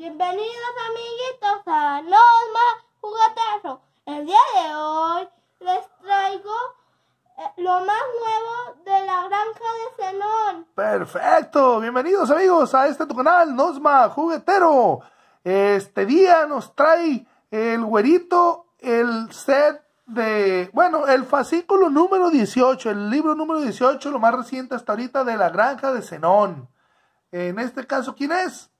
Bienvenidos amiguitos a Nosma Juguetero El día de hoy les traigo eh, lo más nuevo de la granja de Zenón. Perfecto, bienvenidos amigos a este tu canal Nosma Juguetero. Este día nos trae el güerito, el set de, bueno, el fascículo número 18, el libro número 18, lo más reciente hasta ahorita de la granja de Zenón. En este caso, ¿quién es?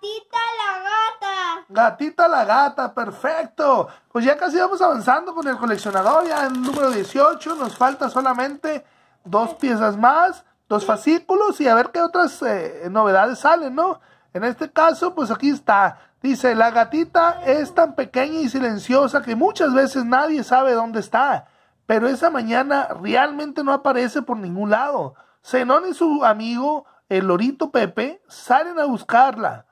Gatita la gata. Gatita la gata, perfecto. Pues ya casi vamos avanzando con el coleccionador, ya en número 18 nos falta solamente dos piezas más, dos fascículos y a ver qué otras eh, novedades salen, ¿no? En este caso, pues aquí está. Dice, la gatita es tan pequeña y silenciosa que muchas veces nadie sabe dónde está, pero esa mañana realmente no aparece por ningún lado. Zenón y su amigo, el lorito Pepe, salen a buscarla.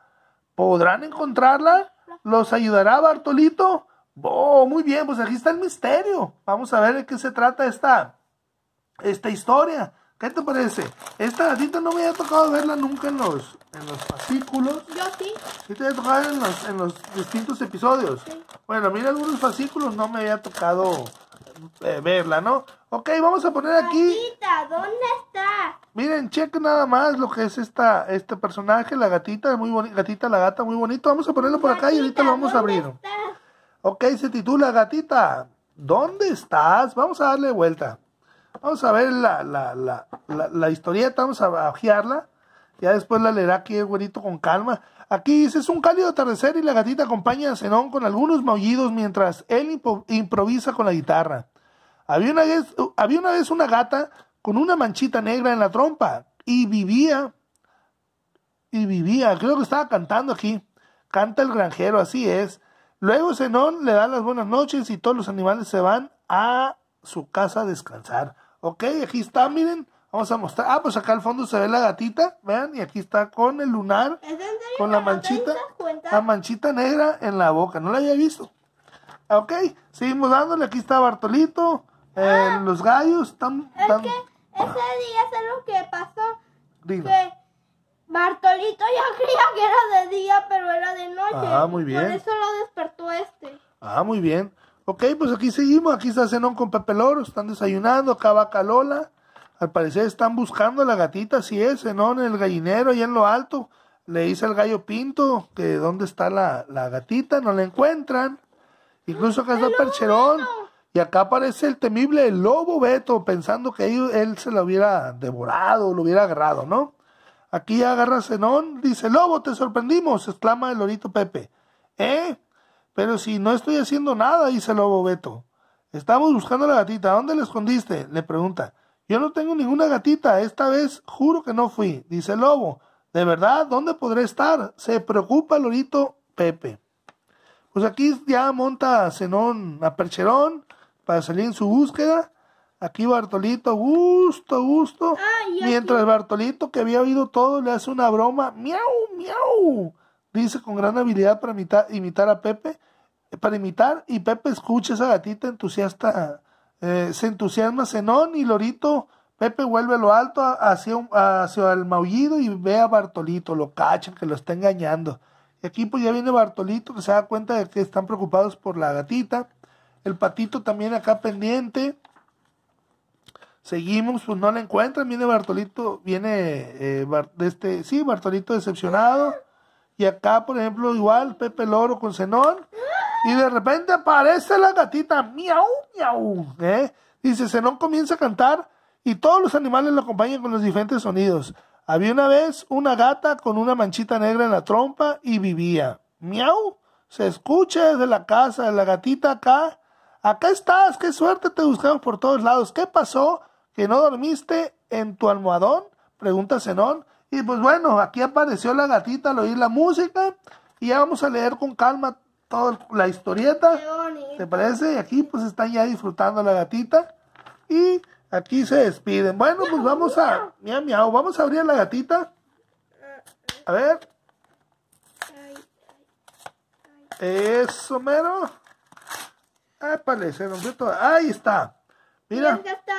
¿Podrán encontrarla? ¿Los ayudará Bartolito? Oh, muy bien, pues aquí está el misterio. Vamos a ver de qué se trata esta, esta historia. ¿Qué te parece? Esta ratita no me había tocado verla nunca en los, en los fascículos. Yo sí. Sí te había tocado en los, en los distintos episodios. Bueno, mira algunos fascículos, no me había tocado eh, verla, ¿no? Ok, vamos a poner aquí... Miren, cheque nada más lo que es esta este personaje, la gatita, muy bonita, gatita, la gata, muy bonito. Vamos a ponerlo por acá y ahorita lo vamos a abrir. Ok, se titula Gatita, ¿dónde estás? Vamos a darle vuelta. Vamos a ver la, la, la, la, historieta, vamos a ojearla. Ya después la leerá aquí el con calma. Aquí dice, es un cálido atardecer y la gatita acompaña a Zenón con algunos maullidos mientras él improvisa con la guitarra. Había una vez, había una, vez una gata con una manchita negra en la trompa y vivía, y vivía, creo que estaba cantando aquí, canta el granjero, así es. Luego Zenón le da las buenas noches y todos los animales se van a su casa a descansar. Ok, aquí está, miren, vamos a mostrar. Ah, pues acá al fondo se ve la gatita, vean, y aquí está con el lunar, con la manchita, la manchita negra en la boca, no la había visto. Ok, seguimos dándole, aquí está Bartolito, eh, ah. los gallos, están... Ese día es lo que pasó. Dime. Que Bartolito ya creía que era de día, pero era de noche. Ah, muy bien. Por eso lo despertó este. Ah, muy bien. Ok, pues aquí seguimos. Aquí está Zenón con Pepe Loro. Están desayunando. Acá va Calola. Al parecer están buscando la gatita. Así es, Zenón, el gallinero, allá en lo alto. Le dice al gallo pinto que dónde está la, gatita. No la encuentran. Incluso acá está Percherón. Y acá aparece el temible lobo Beto, pensando que él se lo hubiera devorado, lo hubiera agarrado, ¿no? Aquí agarra a Zenón, dice, lobo, te sorprendimos, exclama el lorito Pepe. ¿Eh? Pero si no estoy haciendo nada, dice lobo Beto. Estamos buscando la gatita, ¿dónde la escondiste? le pregunta. Yo no tengo ninguna gatita, esta vez juro que no fui, dice el lobo. ¿De verdad? ¿Dónde podré estar? Se preocupa el lorito Pepe. Pues aquí ya monta Zenón a Percherón, para salir en su búsqueda. Aquí Bartolito, gusto, gusto. mientras Bartolito, que había oído todo, le hace una broma. Miau, miau. Dice con gran habilidad para imitar, imitar a Pepe. Eh, para imitar, y Pepe escucha a esa gatita entusiasta. Eh, se entusiasma Zenón y Lorito. Pepe vuelve a lo alto hacia, hacia el maullido y ve a Bartolito. Lo cachan, que lo está engañando. Y aquí pues ya viene Bartolito, que se da cuenta de que están preocupados por la gatita el patito también acá pendiente. Seguimos, pues no la encuentran. Viene Bartolito, viene eh, de este, sí, Bartolito decepcionado. Y acá, por ejemplo, igual Pepe Loro con Zenón. Y de repente aparece la gatita, miau, miau. ¿eh? Dice, Zenón comienza a cantar y todos los animales lo acompañan con los diferentes sonidos. Había una vez una gata con una manchita negra en la trompa y vivía. Miau. Se escucha desde la casa de la gatita acá Acá estás, qué suerte te buscamos por todos lados. ¿Qué pasó? ¿Que no dormiste en tu almohadón? Pregunta Zenón. Y pues bueno, aquí apareció la gatita al oír la música. Y ya vamos a leer con calma toda la historieta. ¿Te parece? Y aquí pues están ya disfrutando la gatita. Y aquí se despiden. Bueno, pues vamos a. Miau, Vamos a abrir la gatita. A ver. Eso, mero. Épale, se rompió todo. Ahí está. Mira. Ya está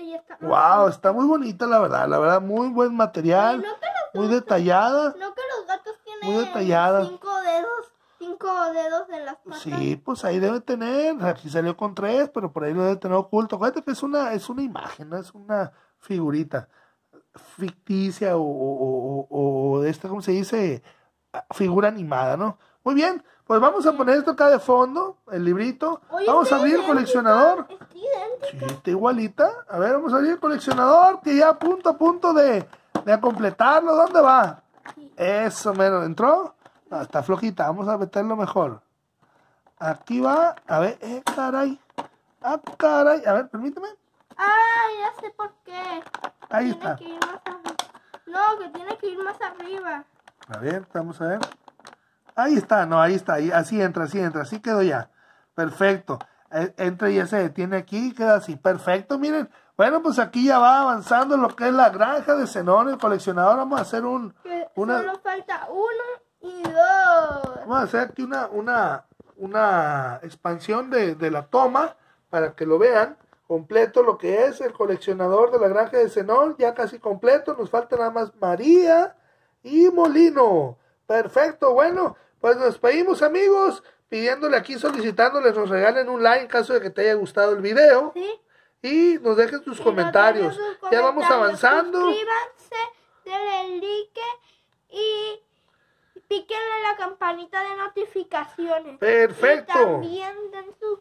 está. Wow, está muy bonita la verdad, la verdad, muy buen material. muy detallada. No que los gatos tienen muy detallada. cinco dedos, cinco dedos de las patas. Sí, pues ahí debe tener, aquí salió con tres, pero por ahí lo debe tener oculto. Acuérdate que es una, es una imagen, no es una figurita ficticia o, o, o, o de esta, ¿cómo se dice? Ah, figura animada, ¿no? Muy bien, pues vamos a poner esto acá de fondo, el librito. vamos a abrir el coleccionador. Sí, está igualita. A ver, vamos a abrir el coleccionador que ya a punto a punto de, de completarlo. ¿Dónde va? Eso, menos. ¿Entró? No, ah, está flojita. Vamos a meterlo mejor. Aquí va. A ver, eh, caray. Ah, caray. A ver, permíteme. Ah, ya sé por qué. Ahí tiene está. Que no, que tiene que ir más arriba. A ver, vamos a ver. Ahí está, no, ahí está, ahí, así entra, así entra, así quedó ya. Perfecto. E, entra y se detiene aquí y queda así. Perfecto, miren. Bueno, pues aquí ya va avanzando lo que es la granja de Zenón, el coleccionador. Vamos a hacer un... Una... Solo falta uno y dos. Vamos a hacer aquí una, una, una expansión de, de la toma para que lo vean completo lo que es el coleccionador de la granja de Zenón, ya casi completo, nos falta nada más María y Molino. Perfecto, bueno, pues nos pedimos amigos, pidiéndole aquí, solicitándoles, nos regalen un like en caso de que te haya gustado el video. ¿Sí? Y nos dejen tus, comentarios. comentarios. Ya vamos avanzando. Suscríbanse, denle like y píquenle la campanita de notificaciones. Perfecto. también den sus,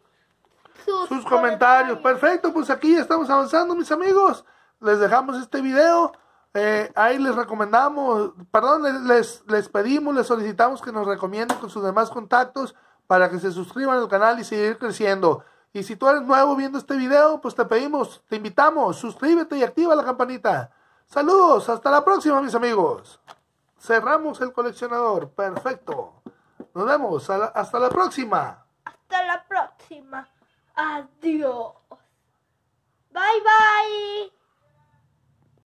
comentarios. comentarios. Perfecto, pues aquí ya estamos avanzando, mis amigos. Les dejamos este video. Eh, ahí les recomendamos, perdón, les, les pedimos, les solicitamos que nos recomienden con sus demás contactos para que se suscriban al canal y seguir creciendo. Y si tú eres nuevo viendo este video, pues te pedimos, te invitamos, suscríbete y activa la campanita. Saludos, hasta la próxima mis amigos. Cerramos el coleccionador, perfecto. Nos vemos, hasta la próxima. Hasta la próxima. Adiós. Bye bye.